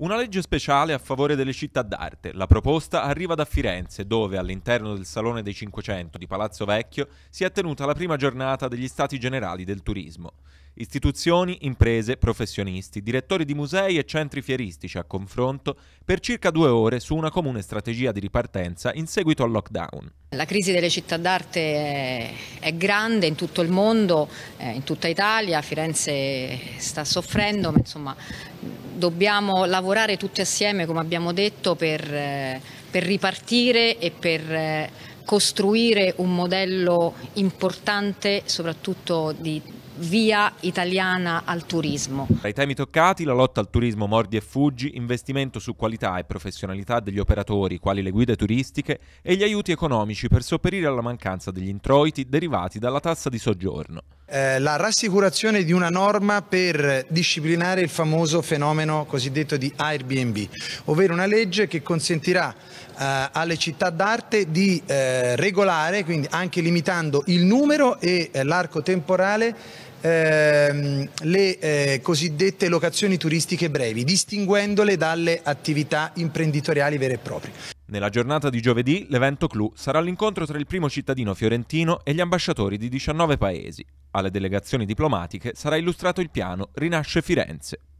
Una legge speciale a favore delle città d'arte. La proposta arriva da Firenze, dove all'interno del Salone dei 500 di Palazzo Vecchio si è tenuta la prima giornata degli Stati Generali del Turismo istituzioni, imprese, professionisti, direttori di musei e centri fieristici a confronto per circa due ore su una comune strategia di ripartenza in seguito al lockdown. La crisi delle città d'arte è, grande in tutto il mondo, eh, in tutta Italia, Firenze sta soffrendo, ma insomma dobbiamo lavorare tutti assieme, come abbiamo detto, per, eh, per ripartire e per... Eh, costruire un modello importante soprattutto di via italiana al turismo. Tra i temi toccati la lotta al turismo mordi e fuggi, investimento su qualità e professionalità degli operatori, quali le guide turistiche, e gli aiuti economici per sopperire alla mancanza degli introiti derivati dalla tassa di soggiorno. Eh, la rassicurazione di una norma per disciplinare il famoso fenomeno cosiddetto di Airbnb, ovvero una legge che consentirà eh, alle città d'arte di eh, regolare, quindi anche limitando il numero e eh, l'arco temporale ehm, le eh, cosiddette locazioni turistiche brevi, distinguendole dalle attività imprenditoriali vere e proprie. Nella giornata di giovedì l'evento clou sarà l'incontro tra il primo cittadino fiorentino e gli ambasciatori di 19 paesi. Alle delegazioni diplomatiche sarà illustrato il piano Rinasce Firenze.